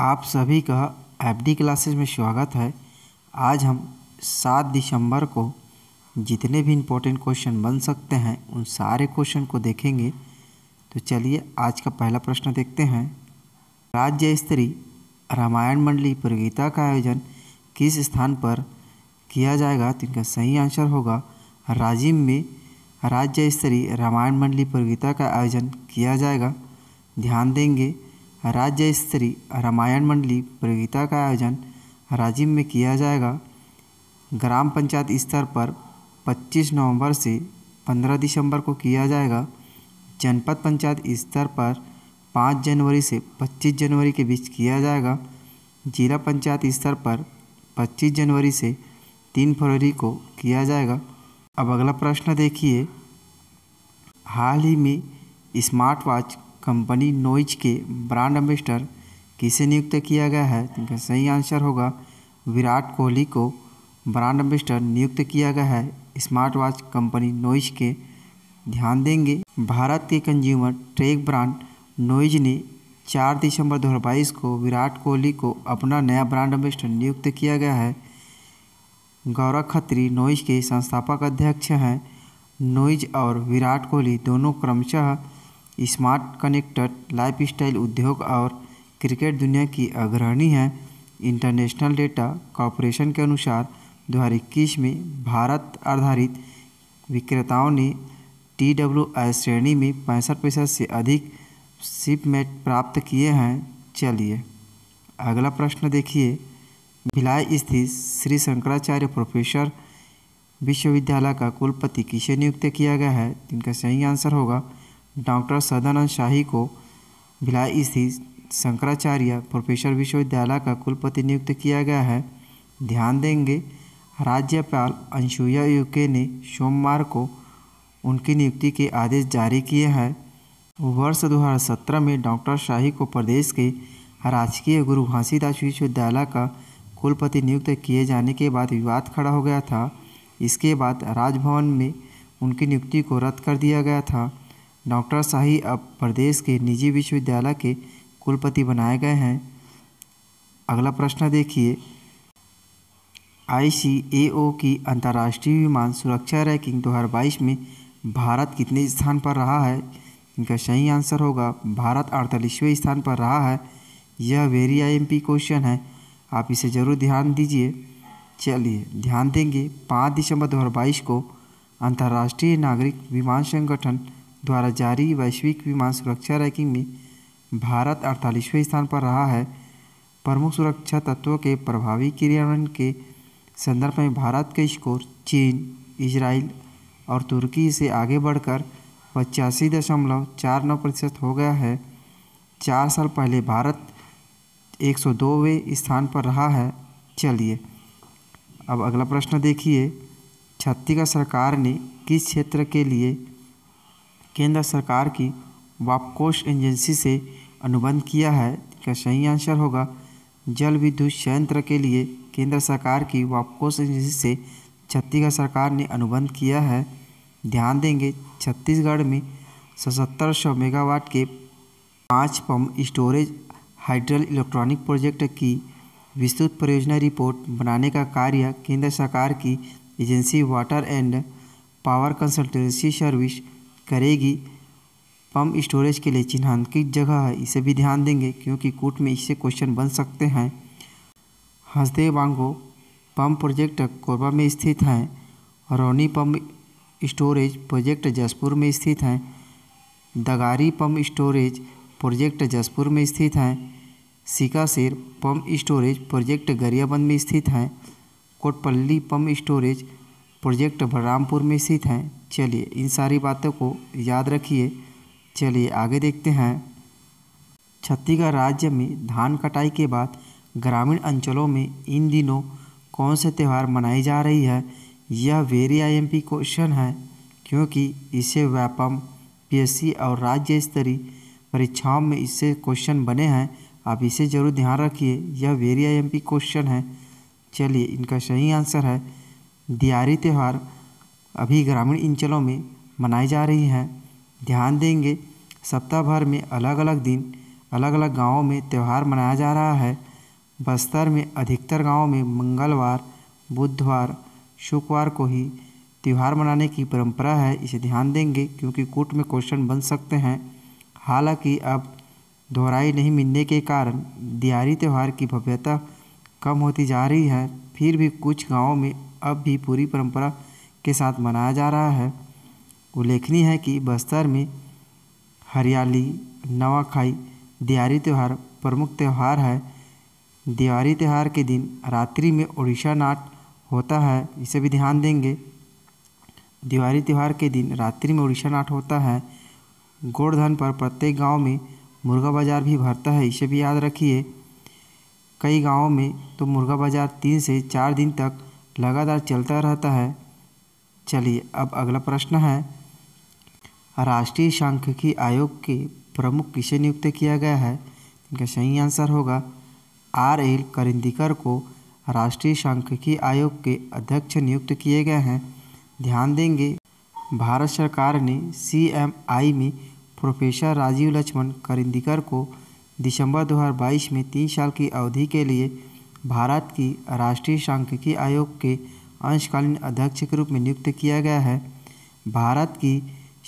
आप सभी का एफ डी क्लासेज में स्वागत है आज हम सात दिसंबर को जितने भी इम्पोर्टेंट क्वेश्चन बन सकते हैं उन सारे क्वेश्चन को देखेंगे तो चलिए आज का पहला प्रश्न देखते हैं राज्य स्तरीय रामायण मंडली प्रतियोगिता का आयोजन किस स्थान पर किया जाएगा तो इनका सही आंसर होगा राजिम में राज्य स्तरीय रामायण मंडली प्रतियोगिता का आयोजन किया जाएगा ध्यान देंगे राज्य स्तरीय रामायण मंडली प्रतियोगिता का आयोजन राजिम में किया जाएगा ग्राम पंचायत स्तर पर 25 नवंबर से 15 दिसंबर को किया जाएगा जनपद पंचायत स्तर पर 5 जनवरी से 25 जनवरी के बीच किया जाएगा जिला पंचायत स्तर पर 25 जनवरी से 3 फरवरी को किया जाएगा अब अगला प्रश्न देखिए हाल ही में स्मार्ट वॉच कंपनी नोइज के ब्रांड एम्बेसडर किसे नियुक्त किया गया है इनका सही आंसर होगा विराट कोहली को ब्रांड एम्बेसडर नियुक्त किया गया है स्मार्ट वॉच कंपनी नोइज के ध्यान देंगे भारत के कंज्यूमर ट्रेक ब्रांड नोइज ने 4 दिसंबर 2022 को विराट कोहली को अपना नया ब्रांड एम्बेसडर नियुक्त किया गया है गौरव खत्री नोइज के संस्थापक अध्यक्ष हैं नोइज और विराट कोहली दोनों क्रमशः स्मार्ट कनेक्टेड लाइफस्टाइल उद्योग और क्रिकेट दुनिया की अग्रणी है इंटरनेशनल डेटा कॉरपोरेशन के अनुसार दो में भारत आधारित विक्रेताओं ने टी श्रेणी में पैंसठ प्रतिशत से अधिक शिपमेट प्राप्त किए हैं चलिए अगला प्रश्न देखिए भिलाई स्थित श्री शंकराचार्य प्रोफेसर विश्वविद्यालय का कुलपति किसे नियुक्त किया गया है इनका सही आंसर होगा डॉक्टर सदानंद शाही को भिलाई स्थित शंकराचार्य प्रोफेसर विश्वविद्यालय का कुलपति नियुक्त किया गया है ध्यान देंगे राज्यपाल अंशुया यूके ने सोमवार को उनकी नियुक्ति के आदेश जारी किए हैं वर्ष 2017 में डॉक्टर शाही को प्रदेश के राजकीय गुरु घासीदास विश्वविद्यालय का कुलपति नियुक्त किए जाने के बाद विवाद खड़ा हो गया था इसके बाद राजभवन में उनकी नियुक्ति को रद्द कर दिया गया था डॉक्टर शाही अब प्रदेश के निजी विश्वविद्यालय के कुलपति बनाए गए हैं अगला प्रश्न देखिए आई की अंतर्राष्ट्रीय विमान सुरक्षा रैंकिंग 2022 में भारत कितने स्थान पर रहा है इनका सही आंसर होगा भारत अड़तालीसवें स्थान पर रहा है यह वेरी आईएमपी क्वेश्चन है आप इसे ज़रूर ध्यान दीजिए चलिए ध्यान देंगे पाँच दिसंबर 2022 को अंतर्राष्ट्रीय नागरिक विमान संगठन द्वारा जारी वैश्विक विमान सुरक्षा रैंकिंग में भारत अड़तालीसवें स्थान पर रहा है प्रमुख सुरक्षा तत्वों के प्रभावी क्रियान्वयन के संदर्भ में भारत के स्कोर चीन इजराइल और तुर्की से आगे बढ़कर पचासी दशमलव चार नौ प्रतिशत हो गया है चार साल पहले भारत एक सौ दोवें स्थान पर रहा है चलिए अब अगला प्रश्न देखिए छत्तीसगढ़ सरकार ने किस क्षेत्र के लिए केंद्र सरकार की वापकोश एजेंसी से अनुबंध किया है क्या सही आंसर होगा जल विद्युत संयंत्र के लिए केंद्र सरकार की वापकोश एजेंसी से छत्तीसगढ़ सरकार ने अनुबंध किया है ध्यान देंगे छत्तीसगढ़ में सतर सौ मेगावाट के पाँच pump storage hydral electronic project की विस्तृत परियोजना रिपोर्ट बनाने का कार्य केंद्र सरकार की agency water and power consultancy service करेगी पम्प स्टोरेज के लिए चिन्हांकित जगह है इसे भी ध्यान देंगे क्योंकि कोर्ट में इससे क्वेश्चन बन सकते हैं हंसदे बांगो पम्प प्रोजेक्ट कोरबा में स्थित हैं Rauni pump storage project Jaspur में स्थित हैं Dagari pump storage project Jaspur में स्थित हैं Sikasir pump storage project Gariaband में स्थित हैं Kotpalli pump storage project Balrampur में स्थित हैं चलिए इन सारी बातों को याद रखिए चलिए आगे देखते हैं छत्तीसगढ़ राज्य में धान कटाई के बाद ग्रामीण अंचलों में इन दिनों कौन से त्यौहार मनाई जा रही है यह वेरी आईएमपी क्वेश्चन है क्योंकि इसे व्यापम पीएससी और राज्य स्तरीय परीक्षाओं में इससे क्वेश्चन बने हैं आप इसे ज़रूर ध्यान रखिए यह वेरी आईएमपी क्वेश्चन है चलिए इनका सही आंसर है दियारी त्यौहार अभी ग्रामीण अंचलों में मनाई जा रही हैं ध्यान देंगे सप्ताह भर में अलग अलग दिन अलग अलग गांवों में त्यौहार मनाया जा रहा है बस्तर में अधिकतर गांवों में मंगलवार बुधवार शुक्रवार को ही त्यौहार मनाने की परंपरा है इसे ध्यान देंगे क्योंकि कूट में क्वेश्चन बन सकते हैं हालांकि अब दोहराई नहीं मिलने के कारण दियारी त्यौहार की भव्यता कम होती जा रही है फिर भी कुछ गाँव में अब भी पूरी परंपरा के साथ मनाया जा रहा है उल्लेखनीय है कि बस्तर में हरियाली नवाखाई दिवारी त्यौहार प्रमुख त्यौहार है दिवाली त्यौहार के दिन रात्रि में उड़ीसा नाट होता है इसे भी ध्यान देंगे दिवाली त्यौहार के दिन रात्रि में उड़ीसा नाट होता है गोवर्धन पर प्रत्येक गांव में मुर्गा बाज़ार भी भरता है इसे भी याद रखिए कई गांवों में तो मुर्गा बाज़ार तीन से चार दिन तक लगातार चलता रहता है चलिए अब अगला प्रश्न है राष्ट्रीय सांख्यिकी आयोग के प्रमुख किसे नियुक्त किया गया है इनका सही आंसर होगा आर एल करिंदीकर को राष्ट्रीय सांख्यिकी आयोग के अध्यक्ष नियुक्त किए गए हैं ध्यान देंगे भारत सरकार ने सीएमआई में प्रोफेसर राजीव लक्ष्मण करिंदीकर को दिसंबर 2022 में तीन साल की अवधि के लिए भारत की राष्ट्रीय सांख्यिकी आयोग के अंशकालीन अध्यक्ष के रूप में नियुक्त किया गया है भारत की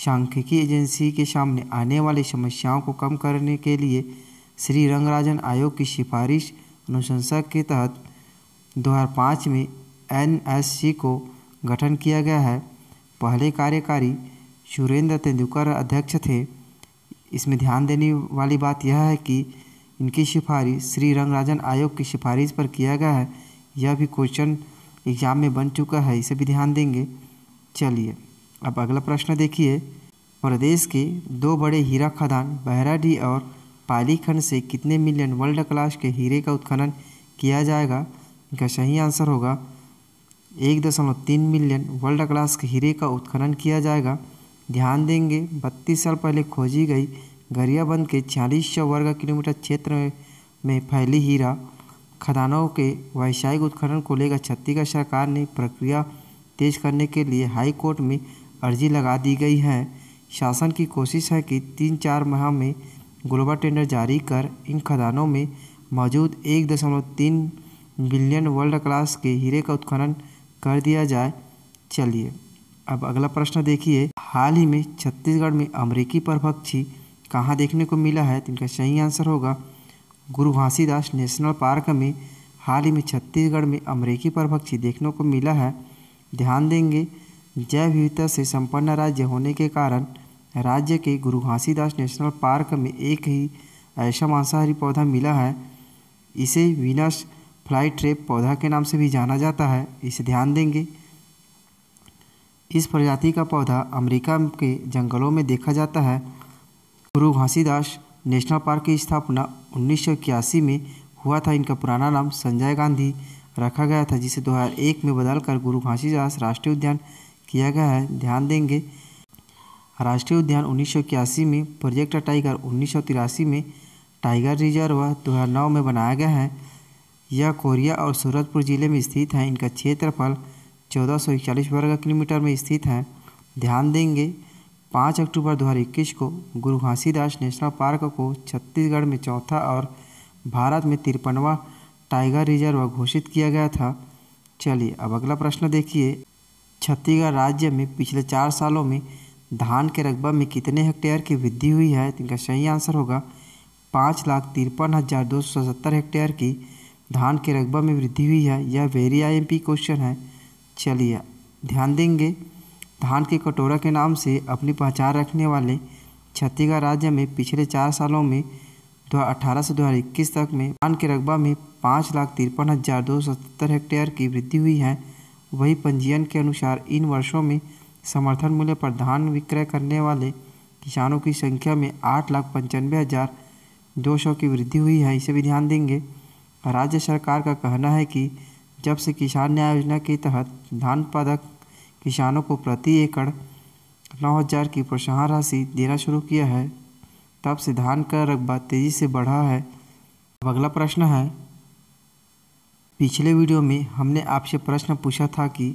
सांख्यिकी एजेंसी के सामने आने वाली समस्याओं को कम करने के लिए श्री रंगराजन आयोग की सिफारिश अनुशंसा के तहत 2005 में एनएससी को गठन किया गया है पहले कार्यकारी सुरेंद्र तेंदुलकर अध्यक्ष थे इसमें ध्यान देने वाली बात यह है कि इनकी सिफारिश श्री रंगराजन आयोग की सिफारिश पर किया गया है यह भी क्वेश्चन एग्जाम में बन चुका है इसे भी ध्यान देंगे चलिए अब अगला प्रश्न देखिए प्रदेश के दो बड़े हीरा खदान बहराडी और पालीखंड से कितने मिलियन वर्ल्ड क्लास के हीरे का उत्खनन किया जाएगा इनका सही आंसर होगा एक दशमलव तीन मिलियन वर्ल्ड क्लास के हीरे का उत्खनन किया जाएगा ध्यान देंगे बत्तीस साल पहले खोजी गई गरियाबंद के छियालीस सौ वर्ग किलोमीटर क्षेत्र में फैली हीरा खदानों के व्यावसायिक उत्खनन को लेकर छत्तीसगढ़ सरकार ने प्रक्रिया तेज करने के लिए हाई कोर्ट में अर्जी लगा दी गई है शासन की कोशिश है कि तीन चार माह में ग्लोबल टेंडर जारी कर इन खदानों में मौजूद एक दशमलव तीन बिलियन वर्ल्ड क्लास के हीरे का उत्खनन कर दिया जाए चलिए अब अगला प्रश्न देखिए हाल ही में छत्तीसगढ़ में अमरीकी परभक्षी कहाँ देखने को मिला है तो इनका सही आंसर होगा गुरु घासीदास नेशनल पार्क में हाल ही में छत्तीसगढ़ में अमरीकी परभक्षी देखने को मिला है ध्यान देंगे जैव विविधता से संपन्न राज्य होने के कारण राज्य के गुरु घासीदास नेशनल पार्क में एक ही ऐसा मांसाहारी पौधा मिला है इसे विनस फ्लाई ट्रेप पौधा के नाम से भी जाना जाता है इसे ध्यान देंगे इस प्रजाति का पौधा अमेरिका के जंगलों में देखा जाता है गुरु घासीदास नेशनल पार्क की स्थापना उन्नीस में हुआ था इनका पुराना नाम संजय गांधी रखा गया था जिसे 2001 में बदलकर गुरु घासीदास राष्ट्रीय उद्यान किया गया है ध्यान देंगे राष्ट्रीय उद्यान उन्नीस में प्रोजेक्ट टाइगर उन्नीस में टाइगर रिजर्व दो नौ में बनाया गया है यह कोरिया और सूरजपुर जिले में स्थित है इनका क्षेत्रफल चौदह वर्ग किलोमीटर में स्थित है ध्यान देंगे पाँच अक्टूबर दो को गुरु घासीदास नेशनल पार्क को छत्तीसगढ़ में चौथा और भारत में तिरपनवा टाइगर रिजर्व घोषित किया गया था चलिए अब अगला प्रश्न देखिए छत्तीसगढ़ राज्य में पिछले चार सालों में धान के रकबा में कितने हेक्टेयर की वृद्धि हुई है इनका सही आंसर होगा पाँच लाख तिरपन हज़ार दो सौ सत्तर हेक्टेयर की धान के रकबा में वृद्धि हुई है यह वेरी आई क्वेश्चन है चलिए ध्यान देंगे धान के कटोरा के नाम से अपनी पहचान रखने वाले छत्तीसगढ़ राज्य में पिछले चार सालों में दो से दो तक में धान के रकबा में पाँच लाख तिरपन हज़ार दो सौ सत्तर हेक्टेयर की वृद्धि हुई है वही पंजीयन के अनुसार इन वर्षों में समर्थन मूल्य पर धान विक्रय करने वाले किसानों की संख्या में आठ लाख पंचानवे हज़ार दो सौ की वृद्धि हुई है इसे भी ध्यान देंगे राज्य सरकार का कहना है कि जब से किसान न्याय योजना के तहत धान उत्पादक किसानों को प्रति एकड़ नौ हज़ार की प्रोत्साहन राशि देना शुरू किया है तब से धान का रकबा तेज़ी से बढ़ा है अब अगला प्रश्न है पिछले वीडियो में हमने आपसे प्रश्न पूछा था कि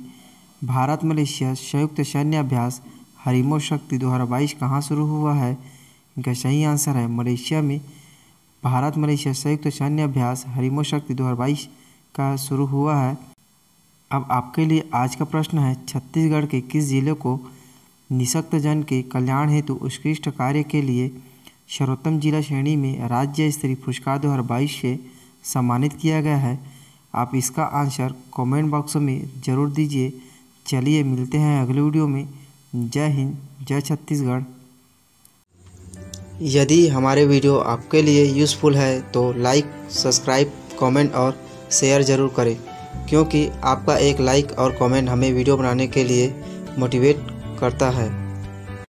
भारत मलेशिया संयुक्त सैन्य अभ्यास हरिमो शक्ति दो हज़ार बाईस कहाँ शुरू हुआ है इनका सही आंसर है मलेशिया में भारत मलेशिया संयुक्त सैन्य अभ्यास हरिमो शक्ति दो हज़ार बाईस का शुरू हुआ है अब आपके लिए आज का प्रश्न है छत्तीसगढ़ के किस जिले को निशक्त जन के कल्याण हेतु उत्कृष्ट कार्य के लिए सर्वोत्तम जिला श्रेणी में राज्य स्तरीय पुरस्कार दो से सम्मानित किया गया है आप इसका आंसर कमेंट बॉक्स में ज़रूर दीजिए चलिए मिलते हैं अगले वीडियो में जय हिंद जय छत्तीसगढ़ यदि हमारे वीडियो आपके लिए यूज़फुल है तो लाइक सब्सक्राइब कमेंट और शेयर ज़रूर करें क्योंकि आपका एक लाइक और कमेंट हमें वीडियो बनाने के लिए मोटिवेट करता है